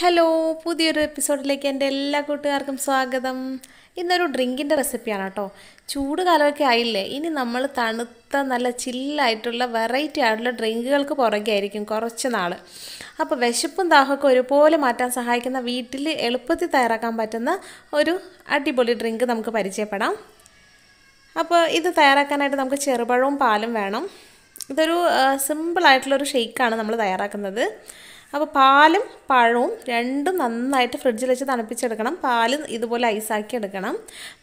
hello പുതിയൊരു എപ്പിസോഡിലേക്ക് എൻ്റെ എല്ലാ കൂട്ടുകാർക്കും സ്വാഗതം ഇന്നൊരു ഡ്രിങ്കിൻ്റെ റെസിപ്പിയാണ് കേട്ടോ ചൂട് കാലമൊക്കെ ആയില്ലേ ഇനി നമ്മൾ തണുത്ത നല്ല ചില്ലായിട്ടുള്ള വെറൈറ്റി ആയിട്ടുള്ള ഡ്രിങ്കുകൾക്ക് പുറകെയായിരിക്കും കുറച്ച് നാൾ അപ്പോൾ വിശപ്പും ദാഹമൊക്കെ ഒരുപോലെ മാറ്റാൻ സഹായിക്കുന്ന വീട്ടിൽ എളുപ്പത്തിൽ തയ്യാറാക്കാൻ പറ്റുന്ന ഒരു അടിപൊളി ഡ്രിങ്ക് നമുക്ക് പരിചയപ്പെടാം അപ്പോൾ ഇത് തയ്യാറാക്കാനായിട്ട് നമുക്ക് ചെറുപഴവും പാലും വേണം ഇതൊരു സിമ്പിളായിട്ടുള്ളൊരു ഷെയ്ക്കാണ് നമ്മൾ തയ്യാറാക്കുന്നത് അപ്പോൾ പാലും പഴവും രണ്ടും നന്നായിട്ട് ഫ്രിഡ്ജിൽ വെച്ച് തണുപ്പിച്ചെടുക്കണം പാൽ ഇതുപോലെ ഐസാക്കി എടുക്കണം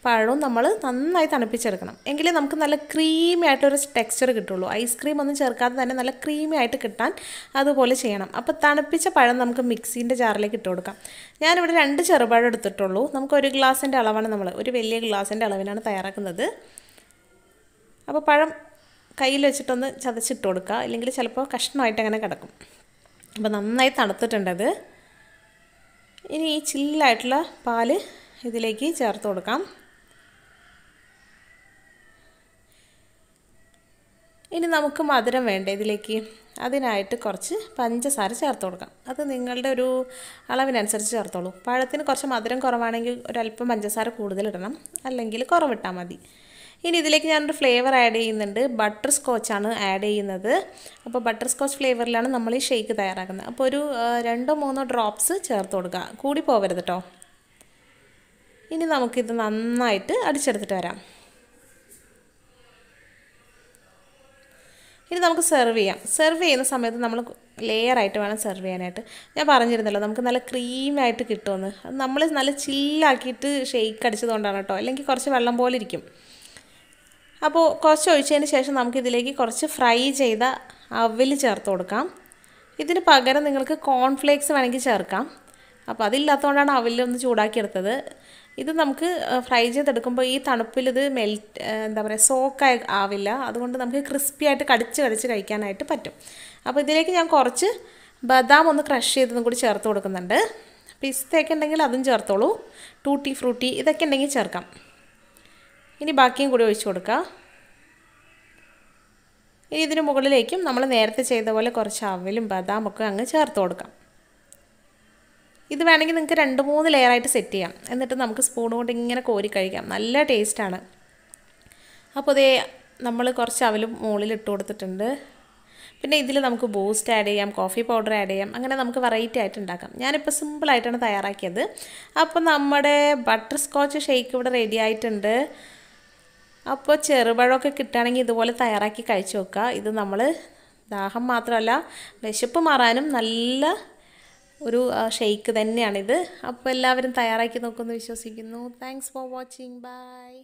പഴവും നമ്മൾ നന്നായി തണുപ്പിച്ചെടുക്കണം എങ്കിലേ നമുക്ക് നല്ല ക്രീമി ആയിട്ടൊരു ടെക്സ്ചർ കിട്ടുള്ളൂ ഐസ്ക്രീം ഒന്നും ചേർക്കാതെ തന്നെ നല്ല ക്രീമി ആയിട്ട് കിട്ടാൻ അതുപോലെ ചെയ്യണം അപ്പോൾ തണുപ്പിച്ച പഴം നമുക്ക് മിക്സീൻ്റെ ജാറിലേക്ക് ഇട്ട് കൊടുക്കാം ഞാനിവിടെ രണ്ട് ചെറുപഴം എടുത്തിട്ടുള്ളൂ നമുക്ക് ഒരു ഗ്ലാസിൻ്റെ അളവാണ് നമ്മൾ ഒരു വലിയ ഗ്ലാസിൻ്റെ അളവിനാണ് തയ്യാറാക്കുന്നത് അപ്പോൾ പഴം കയ്യിൽ വെച്ചിട്ടൊന്ന് ചതച്ചിട്ട് കൊടുക്കുക ഇല്ലെങ്കിൽ ചിലപ്പോൾ കഷ്ണമായിട്ട് അങ്ങനെ കിടക്കും അപ്പോൾ നന്നായി തണുത്തിട്ടുണ്ടത് ഇനി ഈ ചില്ലായിട്ടുള്ള പാല് ഇതിലേക്ക് ചേർത്ത് കൊടുക്കാം ഇനി നമുക്ക് മധുരം വേണ്ട ഇതിലേക്ക് അതിനായിട്ട് കുറച്ച് പഞ്ചസാര ചേർത്ത് കൊടുക്കാം അത് നിങ്ങളുടെ ഒരു അളവിനനുസരിച്ച് ചേർത്തോളൂ പഴത്തിന് കുറച്ച് മധുരം കുറവാണെങ്കിൽ ഒരല്പം പഞ്ചസാര കൂടുതൽ ഇടണം അല്ലെങ്കിൽ കുറവിട്ടാൽ മതി ഇനി ഇതിലേക്ക് ഞാനൊരു ഫ്ലേവർ ആഡ് ചെയ്യുന്നുണ്ട് ബട്ടർ സ്കോച്ചാണ് ആഡ് ചെയ്യുന്നത് അപ്പോൾ ബട്ടർ സ്കോച്ച് ഫ്ലേവറിലാണ് നമ്മൾ ഈ ഷേക്ക് തയ്യാറാക്കുന്നത് അപ്പോൾ ഒരു രണ്ടോ മൂന്നോ ഡ്രോപ്സ് ചേർത്ത് കൊടുക്കുക കൂടി പോകരുത് കേട്ടോ ഇനി നമുക്കിത് നന്നായിട്ട് അടിച്ചെടുത്തിട്ട് വരാം ഇനി നമുക്ക് സെർവ് ചെയ്യാം സെർവ് ചെയ്യുന്ന സമയത്ത് നമ്മൾ ലെയർ ആയിട്ട് വേണം സെർവ് ചെയ്യാനായിട്ട് ഞാൻ പറഞ്ഞിരുന്നല്ലോ നമുക്ക് നല്ല ക്രീമായിട്ട് കിട്ടുമെന്ന് അത് നമ്മൾ നല്ല ചില്ലാക്കിയിട്ട് ഷേക്ക് അടിച്ചതുകൊണ്ടാണ് കേട്ടോ അല്ലെങ്കിൽ കുറച്ച് വെള്ളം പോലെ ഇരിക്കും അപ്പോൾ കുറച്ച് ഒഴിച്ചതിന് ശേഷം നമുക്കിതിലേക്ക് കുറച്ച് ഫ്രൈ ചെയ്ത അവിൽ ചേർത്ത് കൊടുക്കാം ഇതിന് പകരം നിങ്ങൾക്ക് കോൺഫ്ലേക്സ് വേണമെങ്കിൽ ചേർക്കാം അപ്പോൾ അതില്ലാത്തതുകൊണ്ടാണ് അവലൊന്ന് ചൂടാക്കിയെടുത്തത് ഇത് നമുക്ക് ഫ്രൈ ചെയ്തെടുക്കുമ്പോൾ ഈ തണുപ്പിൽ ഇത് മെൽറ്റ് എന്താ പറയുക സോക്കായി ആവില്ല അതുകൊണ്ട് നമുക്ക് ക്രിസ്പി ആയിട്ട് കടിച്ച് കടിച്ച് കഴിക്കാനായിട്ട് പറ്റും അപ്പോൾ ഇതിലേക്ക് ഞാൻ കുറച്ച് ബദാം ഒന്ന് ക്രഷ് ചെയ്തതും കൂടി ചേർത്ത് കൊടുക്കുന്നുണ്ട് പിസ്തയൊക്കെ ഉണ്ടെങ്കിൽ അതും ചേർത്തോളൂ ടൂട്ടി ഫ്രൂട്ടി ഇതൊക്കെ ഉണ്ടെങ്കിൽ ചേർക്കാം ഇനി ബാക്കിയും കൂടി ഒഴിച്ചു കൊടുക്കുക ഇനി ഇതിന് മുകളിലേക്കും നമ്മൾ നേരത്തെ ചെയ്ത പോലെ കുറച്ച് അവലും ബദാമൊക്കെ അങ്ങ് ചേർത്ത് കൊടുക്കാം ഇത് വേണമെങ്കിൽ നിങ്ങൾക്ക് രണ്ട് മൂന്ന് ലെയറായിട്ട് സെറ്റ് ചെയ്യാം എന്നിട്ട് നമുക്ക് സ്പൂൺ കൊണ്ട് ഇങ്ങനെ കോരി കഴിക്കാം നല്ല ടേസ്റ്റാണ് അപ്പോൾ ഇതേ നമ്മൾ കുറച്ച് അവലും മുകളിൽ ഇട്ട് കൊടുത്തിട്ടുണ്ട് പിന്നെ ഇതിൽ നമുക്ക് ബൂസ്റ്റ് ആഡ് ചെയ്യാം കോഫി പൗഡർ ആഡ് ചെയ്യാം അങ്ങനെ നമുക്ക് വെറൈറ്റി ആയിട്ട് ഉണ്ടാക്കാം ഞാനിപ്പോൾ സിമ്പിളായിട്ടാണ് തയ്യാറാക്കിയത് അപ്പോൾ നമ്മുടെ ബട്ടർ സ്കോച്ച് ഷേക്ക് ഇവിടെ റെഡി ആയിട്ടുണ്ട് അപ്പോൾ ചെറുപഴമൊക്കെ കിട്ടുകയാണെങ്കിൽ ഇതുപോലെ തയ്യാറാക്കി കഴിച്ചു വെക്കുക ഇത് നമ്മൾ ദാഹം മാത്രമല്ല വിശപ്പ് മാറാനും നല്ല ഒരു ഷെയ്ക്ക് തന്നെയാണിത് അപ്പോൾ എല്ലാവരും തയ്യാറാക്കി നോക്കുമെന്ന് വിശ്വസിക്കുന്നു താങ്ക്സ് ഫോർ വാച്ചിങ് ബൈ